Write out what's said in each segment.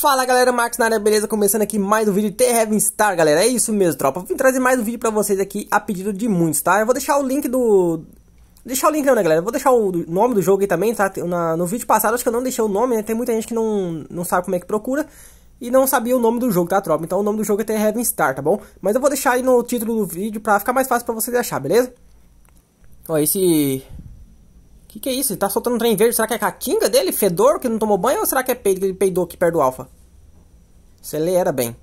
Fala galera, Max na área, beleza? Começando aqui mais um vídeo de The Heaven Star, galera. É isso mesmo, tropa. Vim trazer mais um vídeo pra vocês aqui a pedido de muitos, tá? Eu vou deixar o link do... Deixar o link não, né, galera? vou deixar o nome do jogo aí também, tá? Na... No vídeo passado acho que eu não deixei o nome, né? Tem muita gente que não, não sabe como é que procura e não sabia o nome do jogo, tá, tropa? Então o nome do jogo é The Heaven Star, tá bom? Mas eu vou deixar aí no título do vídeo pra ficar mais fácil pra vocês achar, beleza? Ó, esse que que é isso? Ele tá soltando um trem verde. Será que é a caquinga dele? Fedor que não tomou banho? Ou será que é peido que ele peidou aqui perto do alfa? Acelera bem.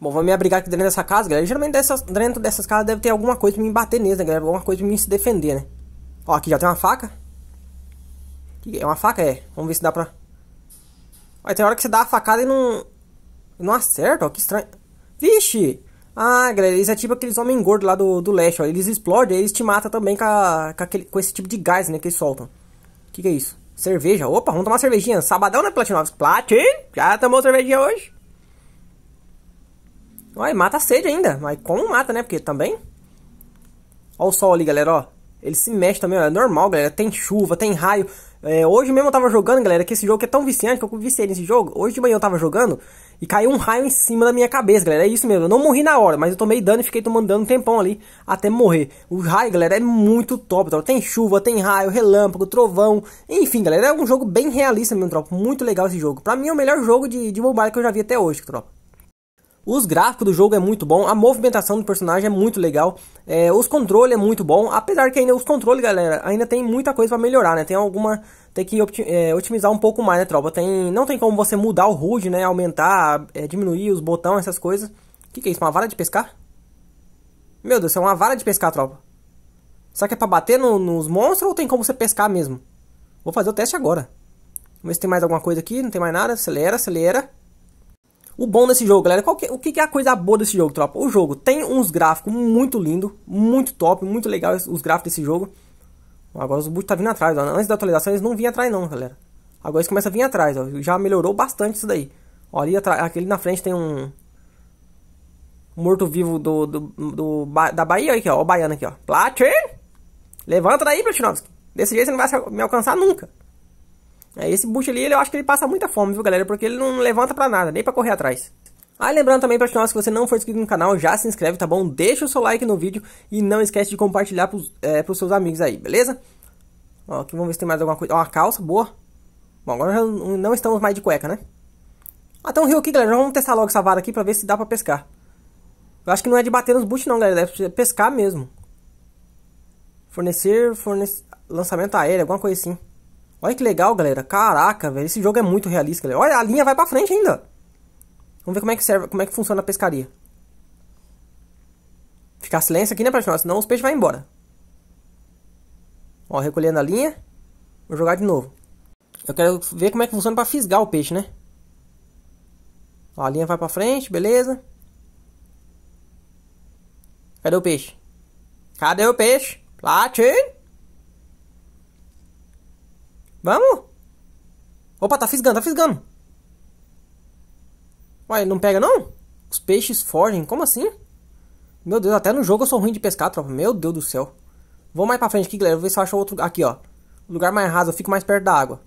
Bom, vou me abrigar aqui dentro dessa casa, galera. Geralmente dessas, dentro dessas casas deve ter alguma coisa pra me bater neles, né, galera? Alguma coisa pra me se defender, né? Ó, aqui já tem uma faca. Que é uma faca? É. Vamos ver se dá pra... Ó, tem hora que você dá a facada e não... Não acerta, ó. Que estranho. Vixe! Ah, galera, eles é tipo aqueles homens gordos lá do, do leste, ó. Eles explodem, eles te matam também com, a, com, aquele, com esse tipo de gás, né, que eles soltam. O que, que é isso? Cerveja. Opa, vamos tomar cervejinha. Sabadão, né, Platinovski? Platin? Já tomou cervejinha hoje? Olha, mata a sede ainda. Mas como mata, né? Porque também... Olha o sol ali, galera, ó. Ele se mexe também, ó. É normal, galera. Tem chuva, tem raio. É, hoje mesmo eu tava jogando, galera, que esse jogo é tão viciante que eu viciei nesse jogo. Hoje de manhã eu tava jogando e caiu um raio em cima da minha cabeça, galera. É isso mesmo. Eu não morri na hora, mas eu tomei dano e fiquei tomando dano um tempão ali até morrer. O raio, galera, é muito top, tropa. Tem chuva, tem raio, relâmpago, trovão. Enfim, galera, é um jogo bem realista mesmo, tropa. Muito legal esse jogo. Pra mim é o melhor jogo de, de mobile que eu já vi até hoje, tropa. Os gráficos do jogo é muito bom, a movimentação do personagem é muito legal, é, os controles é muito bom, apesar que ainda os controles, galera, ainda tem muita coisa para melhorar, né? Tem alguma tem que é, otimizar um pouco mais, né, tropa? Tem não tem como você mudar o HUD, né? Aumentar, é, diminuir os botões, essas coisas. O que, que é isso? Uma vara de pescar? Meu Deus, é uma vara de pescar, tropa. Será que é para bater no, nos monstros ou tem como você pescar mesmo? Vou fazer o teste agora. Vamos ver se tem mais alguma coisa aqui, não tem mais nada. Acelera, acelera. O bom desse jogo, galera, que, o que, que é a coisa boa desse jogo, tropa? O jogo tem uns gráficos muito lindo, muito top, muito legal os gráficos desse jogo. Agora os bugs tá vindo atrás, ó. Antes da atualização eles não vinham atrás não, galera. Agora eles começam a vir atrás, ó. Já melhorou bastante isso daí. Ó, ali aquele na frente tem um... Morto-vivo do, do, do, da Bahia, aqui, ó. O baiano aqui, ó. Platin! Levanta daí, Platinovski. Desse jeito você não vai me alcançar nunca. É, esse Bush ali, eu acho que ele passa muita fome, viu, galera? Porque ele não levanta pra nada, nem pra correr atrás. Ah, lembrando também para nós, se você não for inscrito no canal, já se inscreve, tá bom? Deixa o seu like no vídeo e não esquece de compartilhar pros, é, pros seus amigos aí, beleza? Ó, aqui vamos ver se tem mais alguma coisa. Ó, uma calça, boa. Bom, agora já não estamos mais de cueca, né? Ah, tem um rio aqui, galera. vamos testar logo essa vara aqui pra ver se dá pra pescar. Eu acho que não é de bater nos buchos não, galera. É pescar mesmo. Fornecer, fornecer... Lançamento aéreo, alguma coisa assim. Olha que legal, galera. Caraca, velho. Esse jogo é muito realista, galera. Olha, a linha vai pra frente ainda. Vamos ver como é que serve, como é que funciona a pescaria. Ficar silêncio aqui, né, Pratinola? Senão os peixes vão embora. Ó, recolhendo a linha. Vou jogar de novo. Eu quero ver como é que funciona pra fisgar o peixe, né? Ó, a linha vai pra frente, beleza. Cadê o peixe? Cadê o peixe? Platino! Vamos? Opa, tá fisgando, tá fisgando. Uai, não pega não? Os peixes fogem, como assim? Meu Deus, até no jogo eu sou ruim de pescar, tropa. Meu Deus do céu. Vou mais pra frente aqui, galera. Vou ver se eu acho outro. Aqui, ó. Lugar mais raso, eu fico mais perto da água.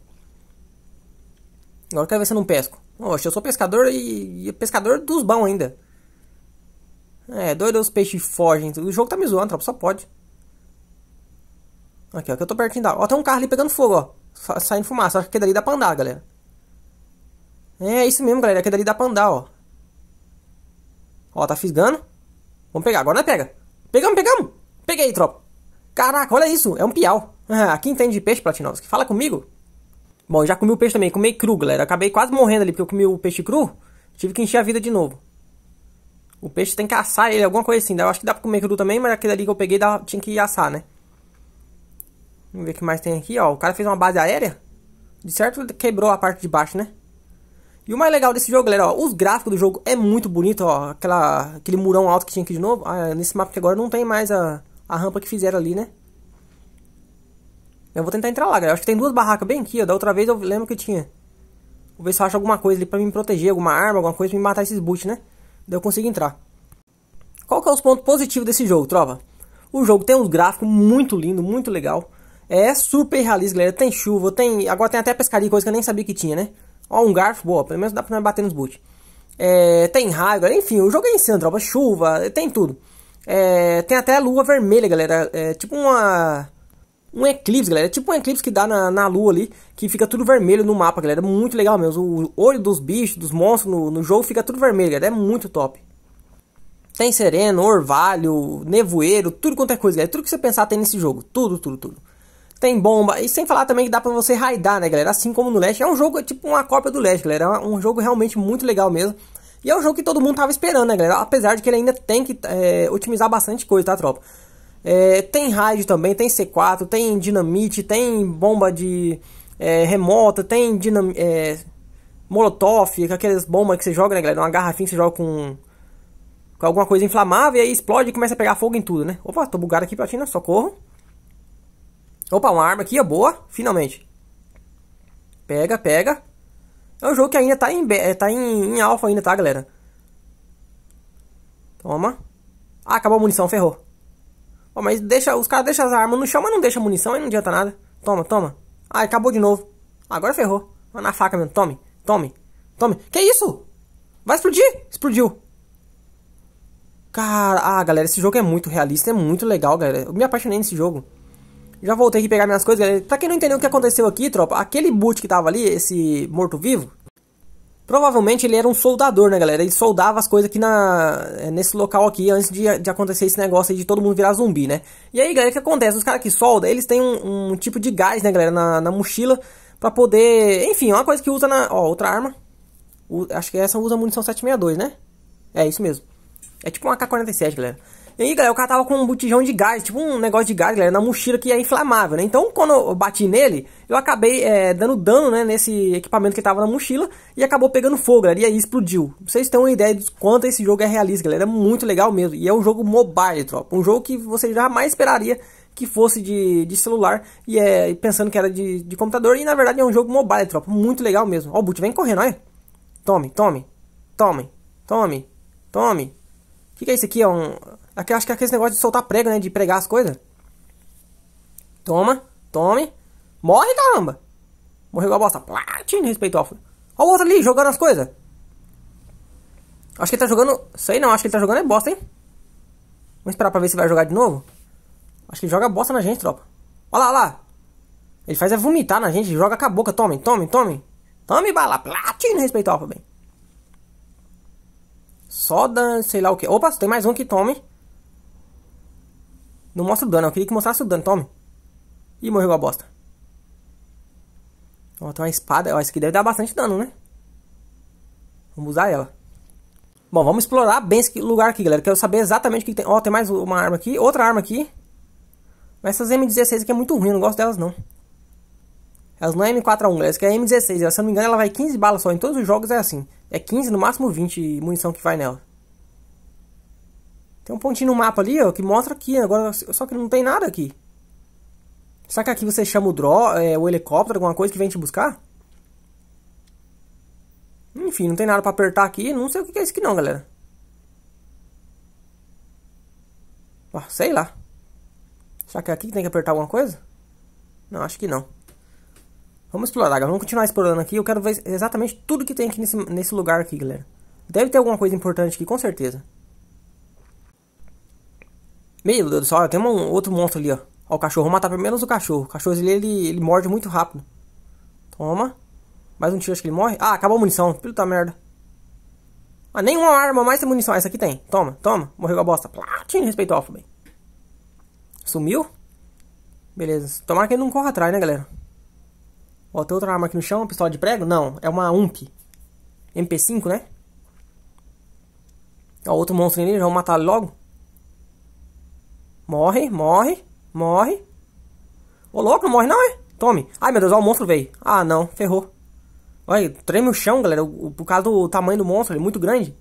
Agora eu quero ver se eu não pesco. Oxe, eu sou pescador e, e pescador dos bons ainda. É, doido os peixes fogem. O jogo tá me zoando, tropa. Só pode. Aqui, ó. Que eu tô pertinho da. Ó, tem um carro ali pegando fogo, ó saindo fumaça. Acho que dali é dá pra andar, galera. É isso mesmo, galera. É aqui dali dá pra andar, ó. Ó, tá fisgando. Vamos pegar. Agora pega. Pegamos, pegamos. Peguei, tropa. Caraca, olha isso. É um piau. Ah, aqui entende de peixe, Platinovski. Fala comigo. Bom, já comi o peixe também. Comi cru, galera. Acabei quase morrendo ali porque eu comi o peixe cru. Tive que encher a vida de novo. O peixe tem que assar ele, alguma coisa assim. Eu acho que dá pra comer cru também, mas aquele ali que eu peguei dá, tinha que assar, né? Vamos ver o que mais tem aqui, ó. O cara fez uma base aérea. De certo, quebrou a parte de baixo, né? E o mais legal desse jogo, galera, ó, os gráficos do jogo é muito bonito, ó. Aquela, aquele murão alto que tinha aqui de novo. Ah, nesse mapa que agora não tem mais a, a rampa que fizeram ali, né? Eu vou tentar entrar lá, galera. Acho que tem duas barracas bem aqui, ó. Da outra vez eu lembro que tinha. Vou ver se eu acho alguma coisa ali pra me proteger, alguma arma, alguma coisa pra me matar esses boots, né? Daí eu consigo entrar. Qual que é os pontos positivos desse jogo, trova? O jogo tem uns gráficos muito lindo, muito legal. É super realista, galera. Tem chuva, tem. Agora tem até pescaria, coisa que eu nem sabia que tinha, né? Ó, um garfo, boa. Pelo menos dá pra bater nos boot. É, tem raio, galera. Enfim, o jogo é insano, tropa. Chuva, tem tudo. É, tem até lua vermelha, galera. É tipo uma. Um eclipse, galera. É tipo um eclipse que dá na, na lua ali. Que fica tudo vermelho no mapa, galera. É muito legal mesmo. O olho dos bichos, dos monstros no, no jogo fica tudo vermelho, galera. É muito top. Tem sereno, orvalho, nevoeiro, tudo quanto é coisa, galera. Tudo que você pensar tem nesse jogo. Tudo, tudo, tudo tem bomba. E sem falar também que dá pra você raidar, né, galera? Assim como no Leste. É um jogo, é tipo uma cópia do Leste, galera. É um jogo realmente muito legal mesmo. E é um jogo que todo mundo tava esperando, né, galera? Apesar de que ele ainda tem que é, otimizar bastante coisa, tá, tropa? É, tem raid também, tem C4, tem dinamite, tem bomba de é, remota, tem é, molotov, aquelas bombas que você joga, né, galera? Uma garrafinha que você joga com, com alguma coisa inflamável e aí explode e começa a pegar fogo em tudo, né? Opa, tô bugado aqui, platina, socorro. Opa, uma arma aqui, é boa, finalmente. Pega, pega. É um jogo que ainda tá em, é, tá em, em alfa ainda, tá, galera? Toma. Ah, acabou a munição, ferrou. Ó, mas deixa, os caras deixam as armas no chão, mas não deixa munição, aí não adianta nada. Toma, toma. Ah, acabou de novo. agora ferrou. Vai na faca mesmo, tome, tome, tome. Que isso? Vai explodir? Explodiu. Cara, ah, galera, esse jogo é muito realista, é muito legal, galera. Eu me apaixonei nesse jogo. Já voltei aqui pegar minhas coisas, galera. Pra quem não entendeu o que aconteceu aqui, tropa, aquele boot que tava ali, esse morto-vivo, provavelmente ele era um soldador, né, galera? Ele soldava as coisas aqui na, é, nesse local aqui antes de, de acontecer esse negócio aí de todo mundo virar zumbi, né? E aí, galera, o que acontece? Os caras que soldam, eles têm um, um, tipo de gás, né, galera, na, na mochila pra poder... Enfim, é uma coisa que usa na... Ó, outra arma. acho que essa usa munição 762, né? É, isso mesmo. É tipo uma K-47, galera. E aí, galera, o cara tava com um botijão de gás, tipo um negócio de gás, galera, na mochila que é inflamável, né? Então, quando eu bati nele, eu acabei é, dando dano, né, nesse equipamento que tava na mochila e acabou pegando fogo, galera, e aí explodiu. Vocês têm uma ideia de quanto esse jogo é realista, galera, é muito legal mesmo. E é um jogo mobile, tropa, um jogo que você jamais esperaria que fosse de, de celular e é pensando que era de, de computador e na verdade é um jogo mobile, tropa, muito legal mesmo. Ó, o boot vem correndo, olha. Tome, tome, tome, tome, tome. O que, que, é isso aqui? É um... Aqui, acho que é aquele negócio de soltar prego, né? De pregar as coisas. Toma, tome. Morre, caramba. Morreu igual a bosta. Platin, respeitou. Olha o outro ali, jogando as coisas. Acho que ele tá jogando... Sei não, acho que ele tá jogando é bosta, hein? Vamos esperar pra ver se vai jogar de novo. Acho que ele joga bosta na gente, tropa. Olha lá, olha lá. Ele faz é vomitar na gente, joga com a boca. tome tome tome Tome bala. Platin, respeitou. Bem. Soda, sei lá o que. Opa, tem mais um que tome. Não mostra o dano, eu queria que mostrasse o dano, tome. Ih, morreu a bosta. Ó, tem uma espada. Ó, isso aqui deve dar bastante dano, né? Vamos usar ela. Bom, vamos explorar bem esse lugar aqui, galera. Quero saber exatamente o que, que tem. Ó, tem mais uma arma aqui, outra arma aqui. Mas essas M16 aqui é muito ruim, não gosto delas não. Elas não é M4A1, galera. Isso aqui é M16. Ela, né? se eu não me engano, ela vai 15 balas só. Em todos os jogos é assim. É 15, no máximo 20 munição que vai nela. Tem um pontinho no mapa ali, ó, que mostra aqui. Né? Agora, só que não tem nada aqui. Será que aqui você chama o draw, é, o helicóptero, alguma coisa que vem te buscar? Enfim, não tem nada pra apertar aqui. Não sei o que é isso aqui não, galera. Ah, sei lá. Será que é aqui que tem que apertar alguma coisa? Não, acho que não. Vamos explorar, vamos continuar explorando aqui. Eu quero ver exatamente tudo que tem aqui nesse, nesse lugar aqui, galera. Deve ter alguma coisa importante aqui, com certeza. Meu Deus do céu, tem um outro monstro ali, ó. Ó, o cachorro. Vou matar pelo menos o cachorro. O cachorro ele, ele, ele morde muito rápido. Toma. Mais um tiro, acho que ele morre. Ah, acabou a munição. Puta merda. Ah, nenhuma arma mais tem munição. Essa aqui tem. Toma, toma. Morreu a bosta. Platinho, respeito ao alfa, bem. Sumiu. Beleza. Tomara que ele não corra atrás, né, galera? Ó, tem outra arma aqui no chão, uma pistola de prego? Não, é uma UMP. MP5, né? Ó, outro monstro ali, já vamos matar ele logo. Morre, morre, morre. Ô, louco, não morre não, é? Tome. Ai, meu Deus, ó, o monstro veio. Ah, não, ferrou. Olha, treme o chão, galera, por causa do tamanho do monstro, ele é muito grande.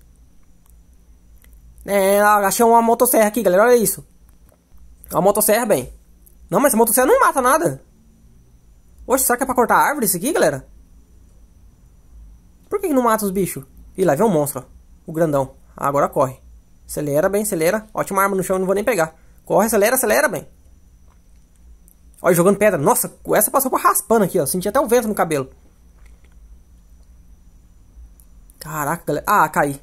É, achei uma motosserra aqui, galera, olha isso. Ó, é a motosserra, bem. Não, mas essa motosserra não mata nada. Oxe, será que é pra cortar árvore isso aqui, galera? Por que, que não mata os bichos? Ih, lá vem um monstro, ó. O grandão. Ah, agora corre. Acelera, bem, acelera. Ótima arma no chão, não vou nem pegar. Corre, acelera, acelera, bem. Olha, jogando pedra. Nossa, essa passou por raspando aqui, ó. Senti até o vento no cabelo. Caraca, galera. Ah, caí.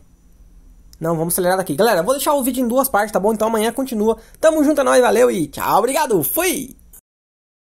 Não, vamos acelerar daqui. Galera, vou deixar o vídeo em duas partes, tá bom? Então amanhã continua. Tamo junto, é nóis, valeu e tchau, obrigado, fui!